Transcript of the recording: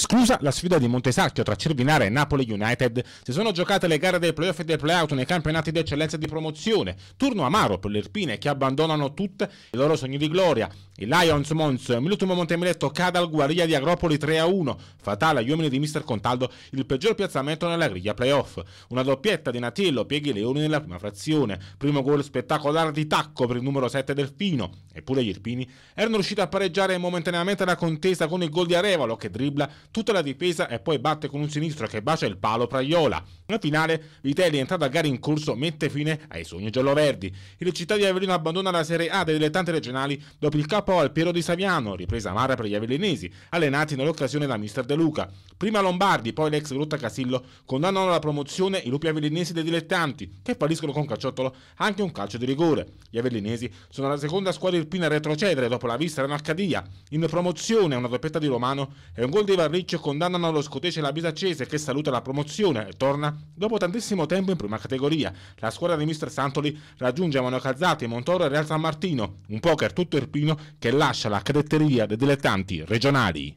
esclusa la sfida di Montesacchio tra Cervinare e Napoli United, si sono giocate le gare dei playoff e dei playout nei campionati di eccellenza di promozione. Turno amaro per le Irpine che abbandonano tutte i loro sogni di gloria. I Lions Mons, Milutimo Montemiletto cade al Guariglia di Agropoli 3-1, fatale agli uomini di Mr. Contaldo, il peggior piazzamento nella griglia playoff. Una doppietta di Natillo pieghi i Leoni nella prima frazione, primo gol spettacolare di tacco per il numero 7 Delfino, eppure gli Irpini erano riusciti a pareggiare momentaneamente la contesa con il gol di Arevalo che dribbla tutta la difesa e poi batte con un sinistro che bacia il palo Praiola. Nel finale Vitelli entrato a gara in corso mette fine ai sogni gialloverdi. Il città di Avellino abbandona la Serie A delle tante regionali dopo il capo poi al Piero di Saviano, ripresa amara per gli avellinesi, allenati nell'occasione da mister De Luca. Prima Lombardi, poi l'ex Grotta Casillo condannano alla promozione i lupi avellinesi dei dilettanti, che falliscono con calciottolo anche un calcio di rigore. Gli avellinesi sono la seconda squadra irpina a retrocedere dopo la vista Renaccadia. In promozione una doppietta di Romano e un gol di Varriccio condannano lo scotece la Bisacese che saluta la promozione e torna dopo tantissimo tempo in prima categoria. La squadra di mister Santoli raggiunge Monacazzati, Montoro e Real San Martino, un poker tutto irpino che lascia la cadetteria dei dilettanti regionali.